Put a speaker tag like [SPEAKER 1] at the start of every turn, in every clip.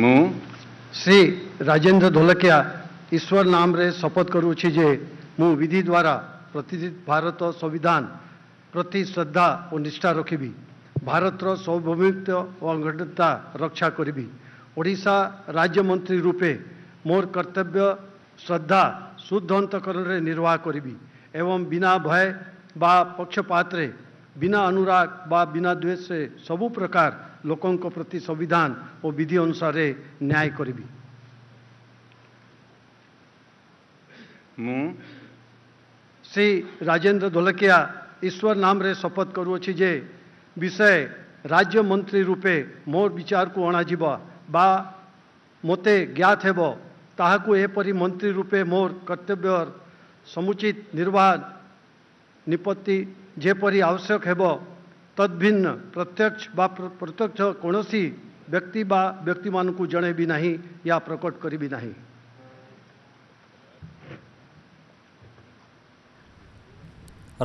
[SPEAKER 1] હું શ્રી રાજેન્દ્ર ધોલકિયા ઈશ્વર નામરે શપથ કરું છું જે હું વિધિ દ્વારા પ્રતિષ્ઠિત ભારત સંવિધાન પ્રતિ શ્રદ્ଧା ଓ ନିଷ୍ଠା ରଖିବି ଭାରତର ସୌଭୌମିତ୍ୱ ଓ ଅଙ୍ଗତା ରକ୍ଷା କରିବି ଓଡ଼ିଶା ରାଜ୍ୟମନ୍ତ୍ରୀ ରୂପେ ମୋର କର୍ତ୍ତବ୍ୟ ଶ୍ରଦ୍ଧା ଶୁଦ୍ଧ ଅନ୍ତଃକରଣରେ ନିର୍ବାହ କରିବି ଏବଂ ବିନା ଭୟ ବା ପକ୍ଷପାତରେ बिना अनुराग व बिना द्वेष से सबु प्रकार लोकों प्रति संविधान और विधि अनुसार न्याय करी श्री राजेन्द्र धोलकिया ईश्वर नाम रे शपथ करुअछि जे विषय राज्य मंत्री रूपे मोर विचार को अणा बा मते ज्ञात हेब ताकू मंत्री रूपे मोर कर्तव्य समुचित निर्वाह निपत्ति ଯେପରି ଆବଶ୍ୟକ ହେବ ତଦ୍ଭିନ୍ନ ପ୍ରତ୍ୟକ୍ଷ ବା ପ୍ରତ୍ୟକ୍ଷ କୌଣସି ବ୍ୟକ୍ତି ବା ବ୍ୟକ୍ତିମାନଙ୍କୁ ଜଣେଇବି ନାହିଁ ୟା ପ୍ରକଟ କରିବି ନାହିଁ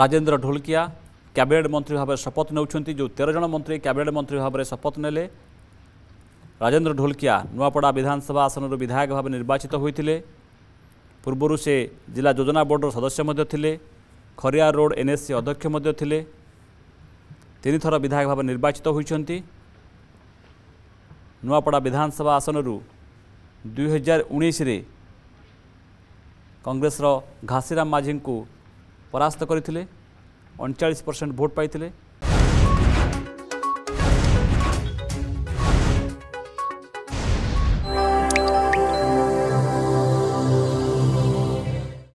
[SPEAKER 2] ରାଜେନ୍ଦ୍ର ଢୋଲକିଆ କ୍ୟାବିନେଟ୍ ମନ୍ତ୍ରୀ ଭାବେ ଶପଥ ନେଉଛନ୍ତି ଯେଉଁ ତେର ଜଣ ମନ୍ତ୍ରୀ କ୍ୟାବିନେଟ୍ ମନ୍ତ୍ରୀ ଭାବରେ ଶପଥ ନେଲେ ରାଜେନ୍ଦ୍ର ଢୋଲକିଆ ନୂଆପଡ଼ା ବିଧାନସଭା ଆସନରୁ ବିଧାୟକ ଭାବେ ନିର୍ବାଚିତ ହୋଇଥିଲେ ପୂର୍ବରୁ ସେ ଜିଲ୍ଲା ଯୋଜନା ବୋର୍ଡ଼ର ସଦସ୍ୟ ମଧ୍ୟ ଥିଲେ ଖରିଆ ରୋଡ଼ ଏନ୍ଏସ୍ସି ଅଧ୍ୟକ୍ଷ ମଧ୍ୟ ଥିଲେ ତିନିଥର ବିଧାୟକ ଭାବେ ନିର୍ବାଚିତ ହୋଇଛନ୍ତି ନୂଆପଡ଼ା ବିଧାନସଭା ଆସନରୁ ଦୁଇ ହଜାର ଉଣେଇଶରେ କଂଗ୍ରେସର ଘାସିରାମ ମାଝୀଙ୍କୁ ପରାସ୍ତ କରିଥିଲେ ଅଣଚାଳିଶ ପରସେଣ୍ଟ ଭୋଟ୍ ପାଇଥିଲେ